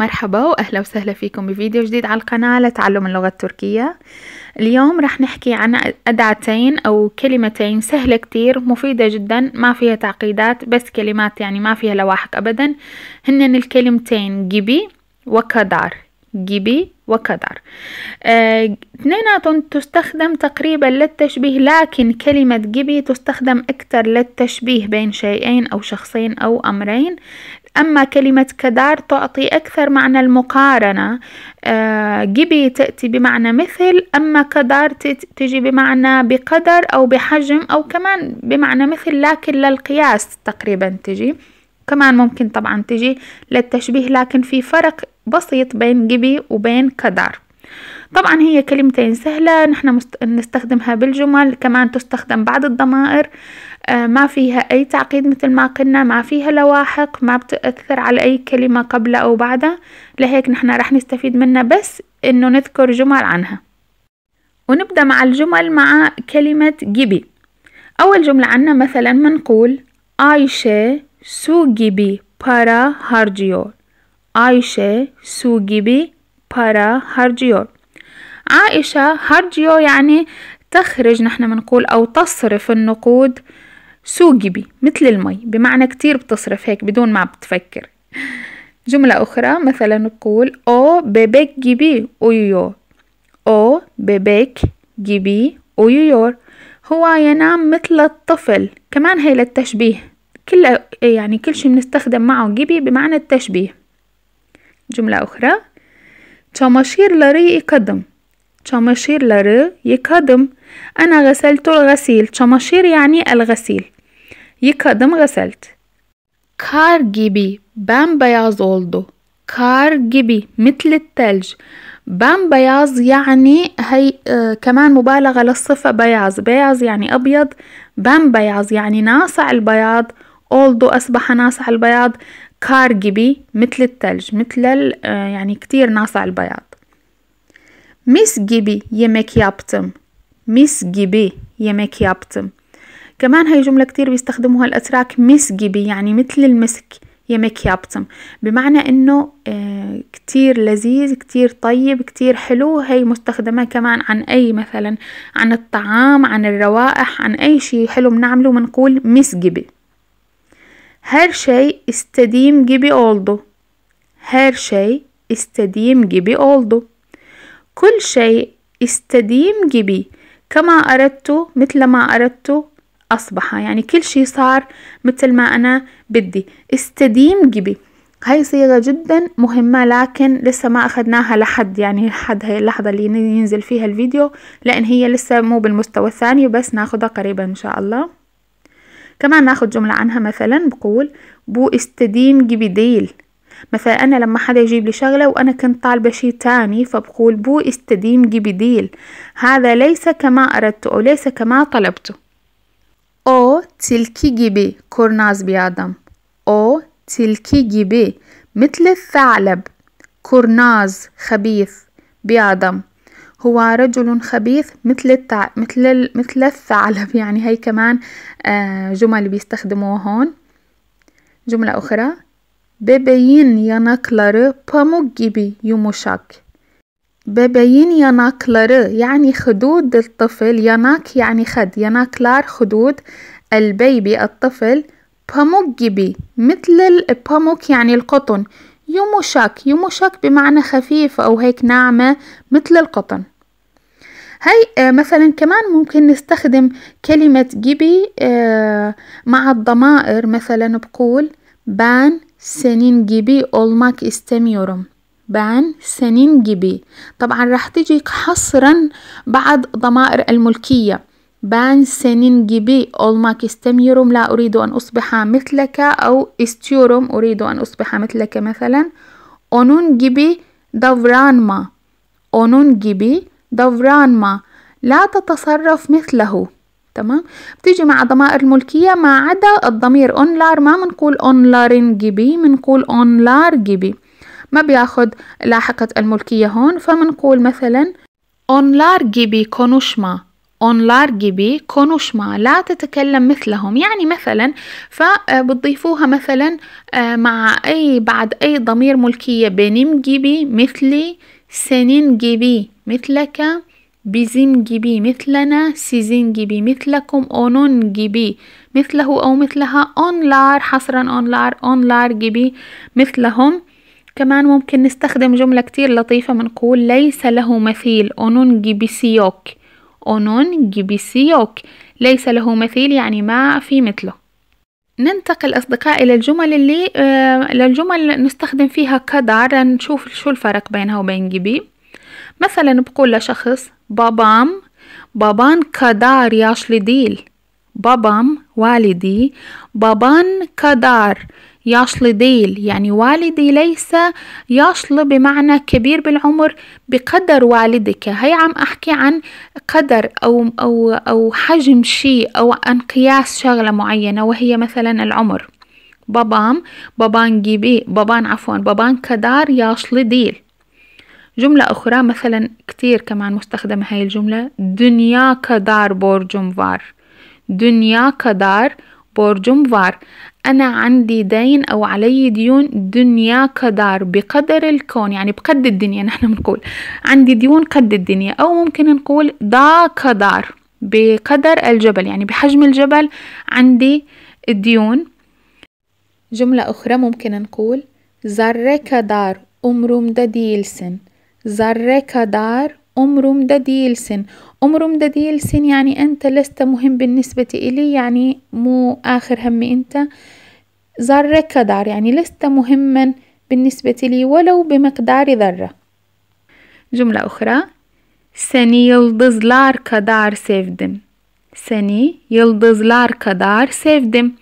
مرحبا واهلا وسهلا فيكم بفيديو جديد على القناة لتعلم اللغة التركية اليوم رح نحكي عن أدعتين أو كلمتين سهلة كتير مفيدة جدا ما فيها تعقيدات بس كلمات يعني ما فيها لواحق أبدا هن الكلمتين جيبي وكدار جيبي وكدر آه، اثنيناتهم آه، تستخدم تقريبا للتشبيه لكن كلمة جيبي تستخدم أكثر للتشبيه بين شيئين أو شخصين أو أمرين أما كلمة كدار تعطي أكثر معنى المقارنة آه، جيبي تأتي بمعنى مثل أما كدار تجي بمعنى بقدر أو بحجم أو كمان بمعنى مثل لكن للقياس تقريبا تجي كمان ممكن طبعا تجي للتشبيه لكن في فرق بسيط بين جبي وبين كدار طبعا هي كلمتين سهلة نحن مست... نستخدمها بالجمل كمان تستخدم بعد الضمائر آه، ما فيها أي تعقيد مثل ما قلنا ما فيها لواحق ما بتأثر على أي كلمة قبل أو بعدها لهيك نحن رح نستفيد منها بس إنه نذكر جمل عنها ونبدأ مع الجمل مع كلمة جيبي أول جملة عنا مثلا منقول share su gibi para harcıyor. Ayşe su gibi para harcıyor. عائشة harcıyor يعني تخرج نحن بنقول أو تصرف النقود سوجبي مثل المي بمعنى كتير بتصرف هيك بدون ما بتفكر جملة أخرى مثلا نقول أو بيبيك جيبي أويو أو بيبيك جيبي أويو هو ينام مثل الطفل كمان هي للتشبيه كل يعني كل شيء بنستخدم معه جيبي بمعنى التشبيه جملة أخرى تماشير لري يقدم تماشير لري يقدم أنا غسلت الغسيل تماشير يعني الغسيل يقدم غسلت كار جيبي بام بياز أولدو كار جيبي مثل بام بياز يعني هي آه كمان مبالغة للصفة بياز بياز يعني أبيض بام بياز يعني ناصع البياض أولدو أصبح ناصع البياض كارجبي مثل الثلج مثل آه، يعني كتير ناصع البياض ميس جيبي يمك يابتم ميس جيبي يمك يابتم كمان هاي جملة كتير بيستخدموها الأتراك ميس جيبي يعني مثل المسك يمك يابتم بمعنى انه آه، كتير لذيذ كتير طيب كتير حلو هي مستخدمة كمان عن اي مثلا عن الطعام عن الروائح عن اي شيء حلو بنعمله بنقول مسجبي Her şey istediğim gibi oldu. Her şey istediğim gibi oldu. كل شيء استديم جبي كما أردت مثل ما أردت أصبح يعني كل شيء صار مثل ما أنا بدي استديم جبي هاي صيغة جدا مهمة لكن لسه ما أخدناها لحد يعني لحد هاي اللحظة اللي ينزل فيها الفيديو لأن هي لسه مو بالمستوى الثاني بس ناخدها قريبا إن شاء الله كمان ناخد جملة عنها مثلا بقول بو استديم جيبي ديل مثلا أنا لما حدا يجيب لي شغلة وأنا كنت طالبة شي تاني فبقول بو استديم جيبي ديل هذا ليس كما أردته أو ليس كما طلبته أو تلكي جيبي كورناز بيادم أو تلكي جيبي مثل الثعلب كورناز خبيث بيادم هو رجل خبيث مثل التع... مثل مثل الثعلب يعني هي كمان آه، جمل بيستخدموها هون جملة أخرى Bebeğin yanakları باموك جيبي يوموشاك Bebeğin yanakları يعني خدود الطفل يناك يعني خد يناكلار خدود البيبي الطفل باموك جيبي مثل الباموك يعني القطن يومو شاك بمعنى خفيف أو هيك ناعمة مثل القطن هاي آه، مثلا كمان ممكن نستخدم كلمة جيبي آه، مع الضمائر مثلا بقول بان سنين gibi أولماك استميورم بان سنين جيبي طبعا راح تجي حصرا بعد ضمائر الملكية بان سنين جيبي olmak استميروم لا أريد أن أصبح مثلك أو استيوروم أريد أن أصبح مثلك مثلا onun ما أنون onun gibi ما لا تتصرف مثله تمام بتيجي مع ضمائر الملكية ما عدا الضمير اونلار ما بنقول اونلارين جيبي بنقول اونلار جيبي ما بياخد لاحقة الملكية هون فمنقول مثلا اونلار جيبي كونوشما onlar gibi konuşma لا تتكلم مثلهم يعني مثلا فبتضيفوها مثلا آه، مع أي بعد أي ضمير ملكية benim gibi مثلي senin gibi مثلك bizim gibi مثلنا sizin gibi مثلكم onun gibi مثله أو مثلها onlar حصرا onlar onlar gibi مثلهم كمان ممكن نستخدم جملة كتير لطيفة منقول ليس له مثيل onun gibisi yok أونون جيبيسيوك ليس له مثيل يعني ما في مثله ننتقل أصدقاء إلى الجمل اللي آه للجمل نستخدم فيها كدار نشوف شو الفرق بينها وبين جيبي مثلا بقول لشخص بابام بابان كدار ياشلي ديل بابام والدي بابان كدار يصل ديل يعني والدي ليس يصل بمعنى كبير بالعمر بقدر والدك هي عم أحكي عن قدر أو, أو, أو حجم شيء أو انقياس شغلة معينة وهي مثلا العمر بابام بابان جيبي بابان عفوا بابان كدار يصل ديل جملة أخرى مثلا كتير كمان مستخدمة هاي الجملة دنيا كدار بورجم فار دنيا كدار بورجم فار أنا عندي دين أو علي ديون دنيا كدار بقدر الكون يعني بقد الدنيا نحن بنقول عندي ديون قد الدنيا أو ممكن نقول دا كدار بقدر الجبل يعني بحجم الجبل عندي الديون جملة أخرى ممكن نقول ذرة كدار عمرم دديلسن ذرة كدار أمرم دديلسن أمرم دديلسن يعني أنت لست مهم بالنسبة إلي يعني مو آخر همي أنت ذرة كدار يعني لست مهما بالنسبة لي ولو بمقدار ذرة جملة أخرى سني يلدزلار kadar سيفدم سني يلدزلار كدار سيفدم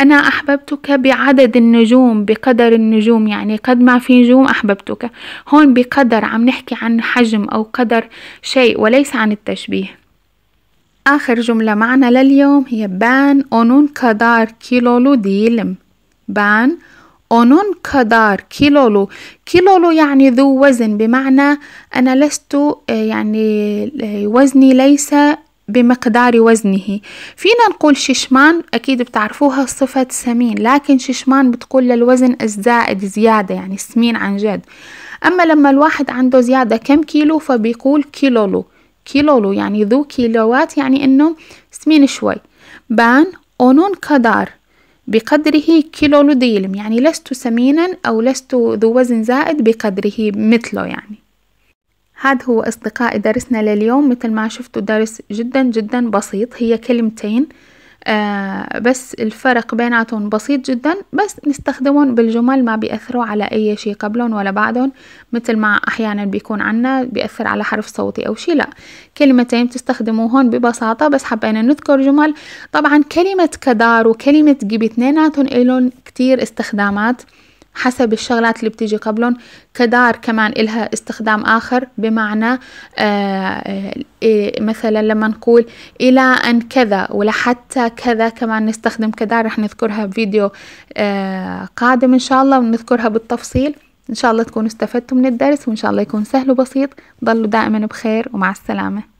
أنا أحببتك بعدد النجوم بقدر النجوم يعني قد ما في نجوم أحببتك هون بقدر عم نحكي عن حجم أو قدر شيء وليس عن التشبيه آخر جملة معنا لليوم هي بان أونون كدار كيلولو ديلم بان أونون كدار كيلولو كيلولو يعني ذو وزن بمعنى أنا لست آه، يعني آه، وزني ليس بمقدار وزنه فينا نقول ششمان أكيد بتعرفوها صفة سمين لكن ششمان بتقول للوزن الزائد زيادة يعني سمين عن جد أما لما الواحد عنده زيادة كم كيلو فبيقول كيلولو كيلولو يعني ذو كيلوات يعني أنه سمين شوي بان أونون كدار بقدره كيلولو ديلم يعني لست سمينا أو لست ذو وزن زائد بقدره مثله يعني هذا هو أصدقائي درسنا لليوم مثل ما شفتوا درس جدا جدا بسيط هي كلمتين آه بس الفرق بيناتهم بسيط جدا بس نستخدمهم بالجمل ما بيأثروا على أي شيء قبلهم ولا بعدهم مثل ما أحيانا بيكون عنا بيأثر على حرف صوتي أو شيء لا كلمتين تستخدموهن ببساطة بس حبينا نذكر جمل طبعا كلمة كدار وكلمة جيب اثنيناتهم إلهم كتير استخدامات حسب الشغلات اللي بتيجي قبلهم كدار كمان إلها استخدام آخر بمعنى آه، إيه، مثلا لما نقول إلى أن كذا ولحتى كذا كمان نستخدم كدار رح نذكرها بفيديو آه، قادم إن شاء الله ونذكرها بالتفصيل إن شاء الله تكونوا استفدتوا من الدرس وإن شاء الله يكون سهل وبسيط ضلوا دائما بخير ومع السلامة